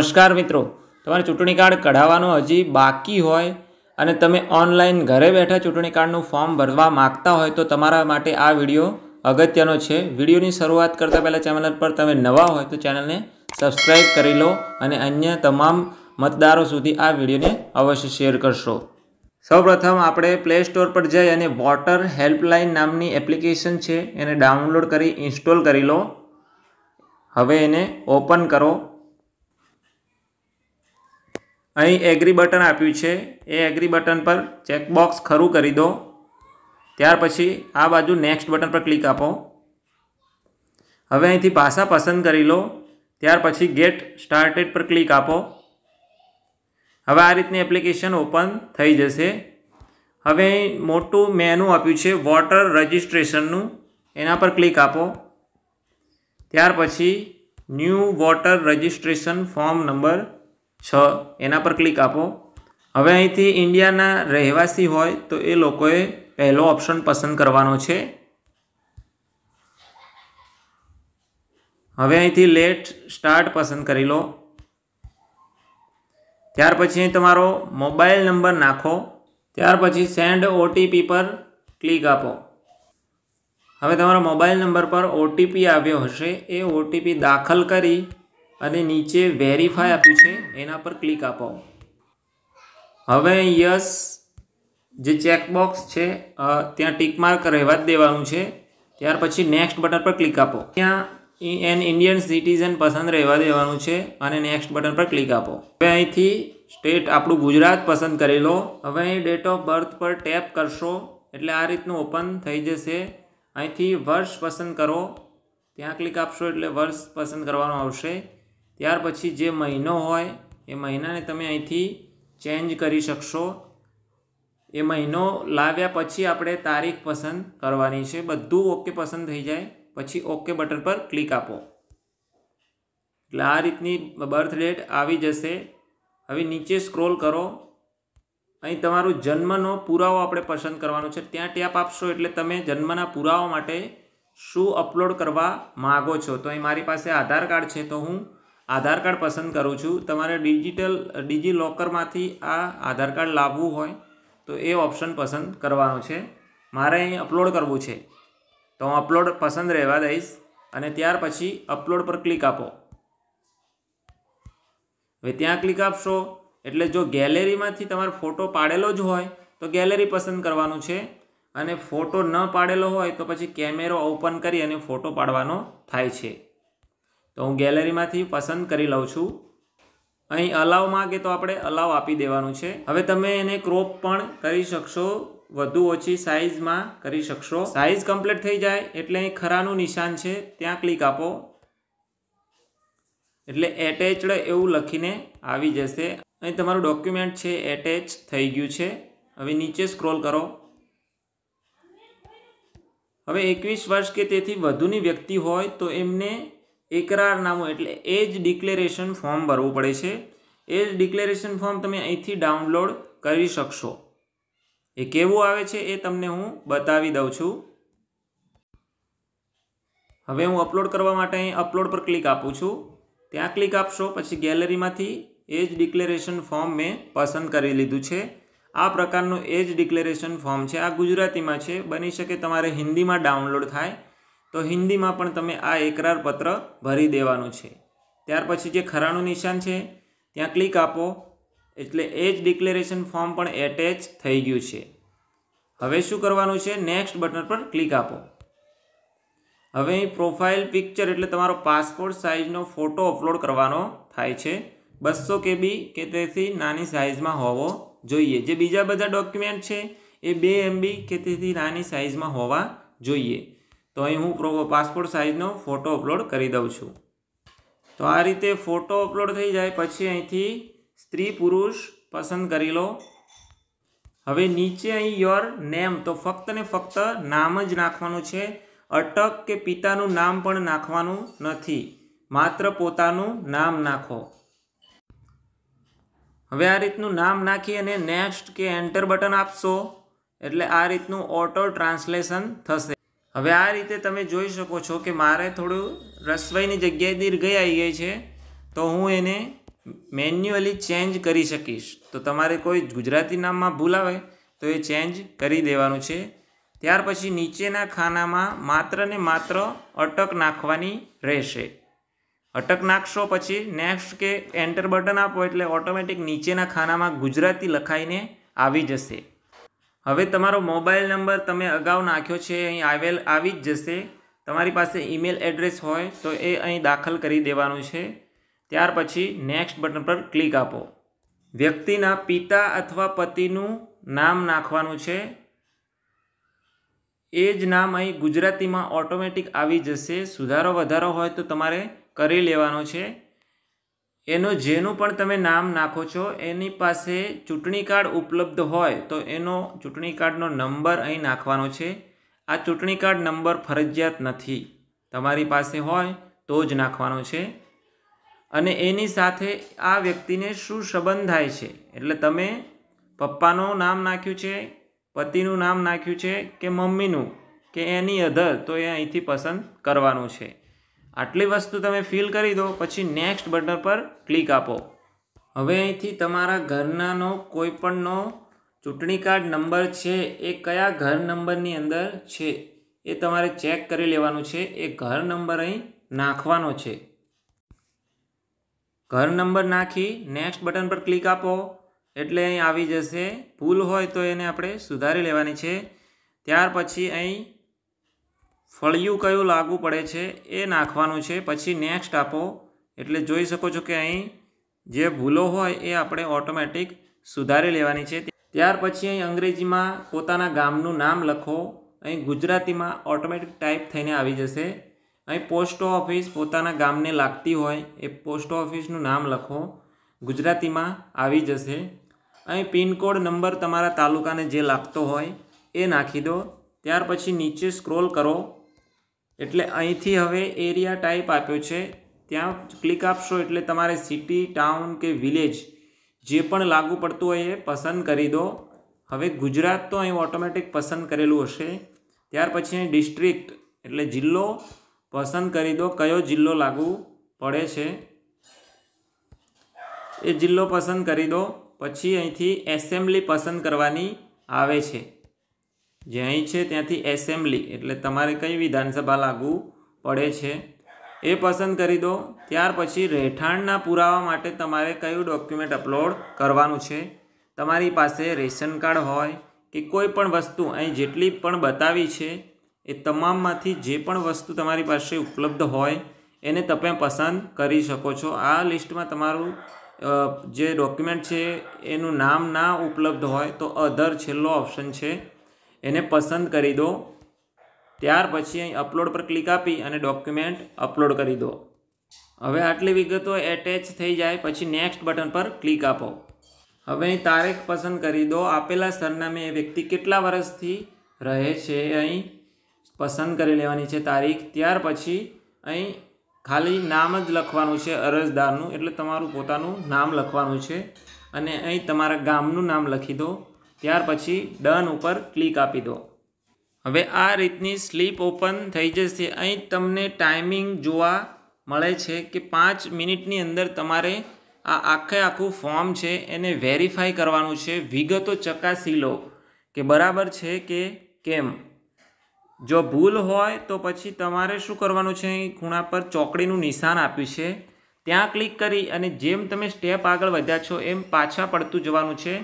નમસ્કાર મિત્રો તમારે ચૂંટણી કાર્ડ કઢાવવાનો હજી બાકી હોય અને તમે ઓનલાઈન ઘરે બેઠા ચૂંટણી કાર્ડનું ફોર્મ ભરવા માગતા હોય તો તમારા માટે આ વિડીયો અગત્યનો છે વિડીયોની શરૂઆત કરતાં પહેલાં ચેનલ પર તમે નવા હોય તો ચેનલને સબસ્ક્રાઈબ કરી લો અને અન્ય તમામ મતદારો સુધી આ વિડીયોને અવશ્ય શેર કરશો સૌપ્રથમ આપણે પ્લે સ્ટોર પર જઈ અને વોટર હેલ્પલાઇન નામની એપ્લિકેશન છે એને ડાઉનલોડ કરી ઇન્સ્ટોલ કરી લો હવે એને ઓપન કરો અહીં એગ્રી બટન આપ્યું છે એ એગ્રી બટન પર ચેકબોક્સ ખરું કરી દો ત્યાર પછી આ બાજુ નેક્સ્ટ બટન પર ક્લિક આપો હવે અહીંથી ભાષા પસંદ કરી લો ત્યાર પછી ગેટ સ્ટાર્ટેડ પર ક્લિક આપો હવે આ રીતની એપ્લિકેશન ઓપન થઈ જશે હવે મોટું મેનુ આપ્યું છે વોટર રજિસ્ટ્રેશનનું એના પર ક્લિક આપો ત્યાર પછી new voter registration form number છ એના પર ક્લિક આપો હવે અહીંથી ઇન્ડિયાના રહેવાસી હોય તો એ લોકોએ પહેલો ઓપ્શન પસંદ કરવાનો છે હવે અહીંથી લેટ સ્ટાર્ટ પસંદ કરી લો ત્યાર પછી અહીં તમારો મોબાઈલ નંબર નાખો ત્યાર પછી સેન્ડ ઓટીપી પર ક્લિક આપો હવે તમારા મોબાઈલ નંબર પર ઓટીપી આવ્યો હશે એ ઓટીપી દાખલ કરી અને નીચે વેરીફાય આપ્યું છે એના પર ક્લિક આપો હવે યસ જે ચેકબોક્સ છે ત્યાં ટીકમાર્ક રહેવા જ દેવાનું છે ત્યાર પછી નેક્સ્ટ બટન પર ક્લિક આપો ત્યાં એન ઇન્ડિયન સિટીઝન પસંદ રહેવા દેવાનું છે અને નેક્સ્ટ બટન પર ક્લિક આપો હવે અહીંથી સ્ટેટ આપણું ગુજરાત પસંદ કરી લો હવે અહીં ડેટ ઓફ બર્થ પર ટેપ કરશો એટલે આ રીતનું ઓપન થઈ જશે અહીંથી વર્ષ પસંદ કરો ત્યાં ક્લિક આપશો એટલે વર્ષ પસંદ કરવાનું આવશે ત્યાર પછી જે મહિનો હોય એ મહિનાને તમે અહીંથી ચેન્જ કરી શકશો એ મહિનો લાવ્યા પછી આપણે તારીખ પસંદ કરવાની છે બધું ઓકે પસંદ થઈ જાય પછી ઓકે બટન પર ક્લિક આપો એટલે આ રીતની બર્થ ડેટ આવી જશે હવે નીચે સ્ક્રોલ કરો અહીં તમારું જન્મનો પુરાવો આપણે પસંદ કરવાનો છે ત્યાં ટેપ આપશો એટલે તમે જન્મના પુરાવા માટે શું અપલોડ કરવા માગો છો તો અહીં મારી પાસે આધાર કાર્ડ છે તો હું આધાર કાર્ડ પસંદ કરું છું તમારે ડિજિટલ ડિજિલોકરમાંથી આ આધાર કાર્ડ લાવવું હોય તો એ ઓપ્શન પસંદ કરવાનો છે મારે અહીં અપલોડ કરવું છે તો હું અપલોડ પસંદ રહેવા દઈશ અને ત્યાર પછી અપલોડ પર ક્લિક આપો હવે ત્યાં ક્લિક આપશો એટલે જો ગેલેરીમાંથી તમારો ફોટો પાડેલો જ હોય તો ગેલેરી પસંદ કરવાનું છે અને ફોટો ન પાડેલો હોય તો પછી કેમેરો ઓપન કરી અને ફોટો પાડવાનો થાય છે તો હું ગેલેરીમાંથી પસંદ કરી લઉં છું અહીં અલાવ માગે તો આપણે અલાવ આપી દેવાનું છે હવે તમે એને ક્રોપ પણ કરી શકશો વધુ ઓછી સાઇઝમાં કરી શકશો સાઇઝ કમ્પ્લીટ થઈ જાય એટલે અહીં ખરાનું નિશાન છે ત્યાં ક્લિક આપો એટલે એટેચડ એવું લખીને આવી જશે અહીં તમારું ડોક્યુમેન્ટ છે એટેચ થઈ ગયું છે હવે નીચે સ્ક્રોલ કરો હવે એકવીસ વર્ષ કે તેથી વધુની વ્યક્તિ હોય તો એમને એકરારનામું એટલે એ જ ડિક્લેરેશન ફોર્મ ભરવું પડે છે એ જ ડિક્લેરેશન ફોર્મ તમે અહીંથી ડાઉનલોડ કરી શકશો એ કેવું આવે છે એ તમને હું બતાવી દઉં છું હવે હું અપલોડ કરવા માટે અહીં અપલોડ પર ક્લિક આપું છું ત્યાં ક્લિક આપશો પછી ગેલેરીમાંથી એ જ ડિક્લેરેશન ફોર્મ મેં પસંદ કરી લીધું છે આ પ્રકારનું એ જ ડિક્લેરેશન ફોર્મ છે આ ગુજરાતીમાં છે બની શકે તમારે હિન્દીમાં ડાઉનલોડ થાય તો હિન્દીમાં પણ તમે આ એકરારપત્ર ભરી દેવાનું છે ત્યાર પછી જે ખરાણું નિશાન છે ત્યાં ક્લિક આપો એટલે એ જ ડિક્લેરેશન ફોર્મ પણ એટેચ થઈ ગયું છે હવે શું કરવાનું છે નેક્સ્ટ બટન પર ક્લિક આપો હવે અહીં પ્રોફાઇલ પિક્ચર એટલે તમારો પાસપોર્ટ સાઇઝનો ફોટો અપલોડ કરવાનો થાય છે બસો કેબી કે તેથી નાની સાઇઝમાં હોવો જોઈએ જે બીજા બધા ડોક્યુમેન્ટ છે એ બે એમબી કે તેથી નાની સાઇઝમાં હોવા જોઈએ તો અહીં હું પાસપોર્ટ સાઇઝનો ફોટો અપલોડ કરી દઉં છું તો આ રીતે ફોટો અપલોડ થઈ જાય પછી અહીંથી સ્ત્રી પુરુષ પસંદ કરી લો હવે નીચે અહીં યોર નેમ તો ફક્ત ને ફક્ત નામ જ નાખવાનું છે અટક કે પિતાનું નામ પણ નાખવાનું નથી માત્ર પોતાનું નામ નાખો હવે આ રીતનું નામ નાખી અને નેક્સ્ટ કે એન્ટર બટન આપશો એટલે આ રીતનું ઓટો ટ્રાન્સલેશન થશે હવે આ રીતે તમે જોઈ શકો છો કે મારે થોડું રસવાઈની જગ્યાએ દીર્ઘઈ આવી ગઈ છે તો હું એને મેન્યુઅલી ચેન્જ કરી શકીશ તો તમારે કોઈ ગુજરાતી નામમાં ભૂલ આવે તો એ ચેન્જ કરી દેવાનું છે ત્યાર પછી નીચેના ખાનામાં માત્ર ને માત્ર અટક નાખવાની રહેશે અટક નાખશો પછી નેક્સ્ટ કે એન્ટર બટન આપો એટલે ઓટોમેટિક નીચેના ખાનામાં ગુજરાતી લખાઈને આવી જશે હવે તમારો મોબાઈલ નંબર તમે અગાઉ નાખ્યો છે અહીં આવેલ આવી જ જશે તમારી પાસે ઈમેલ એડ્રેસ હોય તો એ અહીં દાખલ કરી દેવાનું છે ત્યાર પછી નેક્સ્ટ બટન પર ક્લિક આપો વ્યક્તિના પિતા અથવા પતિનું નામ નાખવાનું છે એ જ નામ અહીં ગુજરાતીમાં ઓટોમેટિક આવી જશે સુધારો વધારો હોય તો તમારે કરી લેવાનો છે એનો જેનું પણ તમે નામ નાખો છો એની પાસે ચૂંટણી કાર્ડ ઉપલબ્ધ હોય તો એનો ચૂંટણી કાર્ડનો નંબર અહીં નાખવાનો છે આ ચૂંટણી કાર્ડ નંબર ફરજિયાત નથી તમારી પાસે હોય તો જ નાખવાનો છે અને એની સાથે આ વ્યક્તિને શું સંબંધ થાય છે એટલે તમે પપ્પાનું નામ નાખ્યું છે પતિનું નામ નાખ્યું છે કે મમ્મીનું કે એની અધર તો એ અહીંથી પસંદ કરવાનું છે આટલી વસ્તુ તમે ફિલ કરી દો પછી નેક્સ્ટ બટન પર ક્લિક આપો હવે અહીંથી તમારા ઘરનાનો કોઈપણનો ચૂંટણી કાર્ડ નંબર છે એ કયા ઘર નંબરની અંદર છે એ તમારે ચેક કરી લેવાનું છે એ ઘર નંબર અહીં નાખવાનો છે ઘર નંબર નાખી નેક્સ્ટ બટન પર ક્લિક આપો એટલે અહીં આવી જશે ભૂલ હોય તો એને આપણે સુધારી લેવાની છે ત્યાર પછી અહીં ફળિયું કયું લાગુ પડે છે એ નાખવાનું છે પછી નેક્સ્ટ આપો એટલે જોઈ શકો છો કે અહીં જે ભૂલો હોય એ આપણે ઓટોમેટિક સુધારી લેવાની છે ત્યાર પછી અહીં અંગ્રેજીમાં પોતાના ગામનું નામ લખો અહીં ગુજરાતીમાં ઓટોમેટિક ટાઈપ થઈને આવી જશે અહીં પોસ્ટ ઓફિસ પોતાના ગામને લાગતી હોય એ પોસ્ટ ઓફિસનું નામ લખો ગુજરાતીમાં આવી જશે અહીં પિનકોડ નંબર તમારા તાલુકાને જે લાગતો હોય એ નાખી દો ત્યાર પછી નીચે સ્ક્રોલ કરો એટલે અહીંથી હવે એરિયા ટાઈપ આપ્યો છે ત્યાં ક્લિક આપશો એટલે તમારે સિટી ટાઉન કે વિલેજ જે પણ લાગુ પડતું હોય એ પસંદ કરી દો હવે ગુજરાત તો અહીં ઓટોમેટિક પસંદ કરેલું હશે ત્યાર પછી અહીં ડિસ્ટ્રિક્ટ એટલે જિલ્લો પસંદ કરી દો કયો જિલ્લો લાગુ પડે છે એ જિલ્લો પસંદ કરી દો પછી અહીંથી એસેમ્બલી પસંદ કરવાની આવે છે જે અહીં છે ત્યાંથી એસેમ્બલી એટલે તમારે કઈ વિધાનસભા લાગુ પડે છે એ પસંદ કરી દો ત્યાર પછી રહેઠાણના પુરાવા માટે તમારે કયું ડોક્યુમેન્ટ અપલોડ કરવાનું છે તમારી પાસે રેશન કાર્ડ હોય કે કોઈ પણ વસ્તુ અહીં જેટલી પણ બતાવી છે એ તમામમાંથી જે પણ વસ્તુ તમારી પાસે ઉપલબ્ધ હોય એને તમે પસંદ કરી શકો છો આ લિસ્ટમાં તમારું જે ડોક્યુમેન્ટ છે એનું નામ ના ઉપલબ્ધ હોય તો અધર છેલ્લો ઓપ્શન છે એને પસંદ કરી દો ત્યાર પછી અહીં અપલોડ પર ક્લિક આપી અને ડોક્યુમેન્ટ અપલોડ કરી દો હવે આટલી વિગતો એટેચ થઈ જાય પછી નેક્સ્ટ બટન પર ક્લિક આપો હવે અહીં તારીખ પસંદ કરી દો આપેલા સરનામે એ વ્યક્તિ કેટલા વર્ષથી રહે છે અહીં પસંદ કરી લેવાની છે તારીખ ત્યાર પછી અહીં ખાલી નામ જ લખવાનું છે અરજદારનું એટલે તમારું પોતાનું નામ લખવાનું છે અને અહીં તમારા ગામનું નામ લખી દો ત્યાર પછી ડન ઉપર ક્લિક આપી દો હવે આ રીતની સ્લીપ ઓપન થઈ જશે અહીં તમને ટાઈમિંગ જોવા મળે છે કે પાંચ મિનિટની અંદર તમારે આ આખે આખું ફોર્મ છે એને વેરીફાઈ કરવાનું છે વિગતો ચકાસી લો કે બરાબર છે કે કેમ જો ભૂલ હોય તો પછી તમારે શું કરવાનું છે ખૂણા પર ચોકડીનું નિશાન આપ્યું છે ત્યાં ક્લિક કરી અને જેમ તમે સ્ટેપ આગળ વધ્યા છો એમ પાછા પડતું જવાનું છે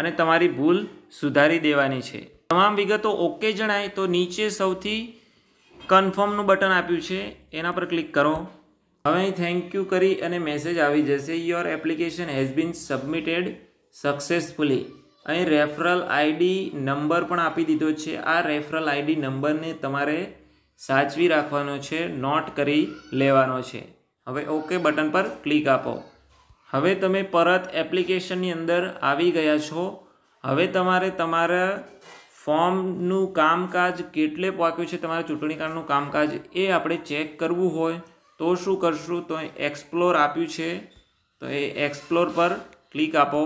અને તમારી ભૂલ સુધારી દેવાની છે તમામ વિગતો ઓકે જણાય તો નીચે સૌથી કન્ફર્મનું બટન આપ્યું છે એના પર ક્લિક કરો હવે થેન્ક યુ કરી અને મેસેજ આવી જશે your application has been submitted successfully અહીં રેફરલ આઈડી નંબર પણ આપી દીધો છે આ રેફરલ આઈડી નંબરને તમારે સાચવી રાખવાનો છે નોટ કરી લેવાનો છે હવે ઓકે બટન પર ક્લિક આપો હવે તમે પરત એપ્લિકેશનની અંદર આવી ગયા છો હવે તમારે તમારા ફોર્મનું કામકાજ કેટલે પાક્યું છે તમારા ચૂંટણી કાર્ડનું કામકાજ એ આપણે ચેક કરવું હોય તો શું કરશું તો એક્સપ્લોર આપ્યું છે તો એ એક્સપ્લોર પર ક્લિક આપો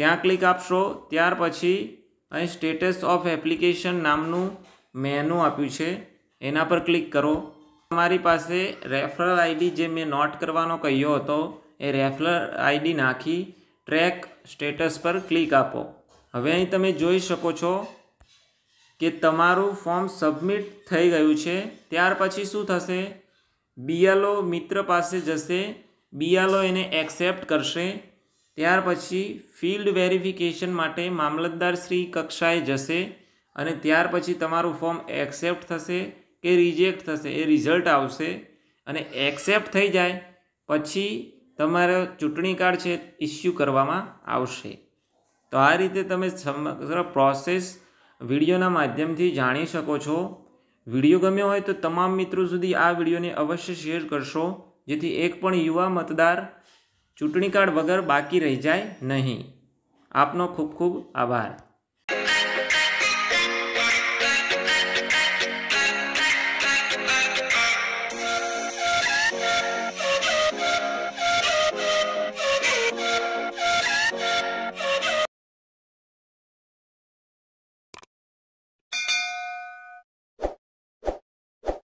ત્યાં ક્લિક આપશો ત્યાર પછી અહીં સ્ટેટસ ઓફ એપ્લિકેશન નામનું મેનુ આપ્યું છે એના પર ક્લિક કરો તમારી પાસે રેફરલ આઈડી જે મેં નોટ કરવાનો કહ્યો હતો એ રેફરલ આઈડી નાખી ટ્રેક સ્ટેટસ પર ક્લિક આપો હવે અહીં તમે જોઈ શકો છો કે તમારું ફોર્મ સબમિટ થઈ ગયું છે ત્યાર પછી શું થશે બીએલઓ મિત્ર પાસે જશે બીએલઓ એને એક્સેપ્ટ કરશે ત્યાર પછી ફિલ્ડ વેરિફિકેશન માટે મામલતદારશ્રી કક્ષાએ જશે અને ત્યાર પછી તમારું ફોર્મ એક્સેપ્ટ થશે કે રિજેક્ટ થશે એ રિઝલ્ટ આવશે અને એક્સેપ્ટ થઈ જાય પછી તમારો ચૂંટણી કાર્ડ છે ઇસ્યુ કરવામાં આવશે તો આ રીતે તમે સમગ્ર પ્રોસેસ વિડીયોના માધ્યમથી જાણી શકો છો વિડીયો ગમ્યો હોય તો તમામ મિત્રો સુધી આ વિડીયોને અવશ્ય શેર કરશો જેથી એક પણ યુવા મતદાર ચૂંટણી કાર્ડ વગર બાકી રહી જાય નહીં આપનો ખૂબ ખૂબ આભાર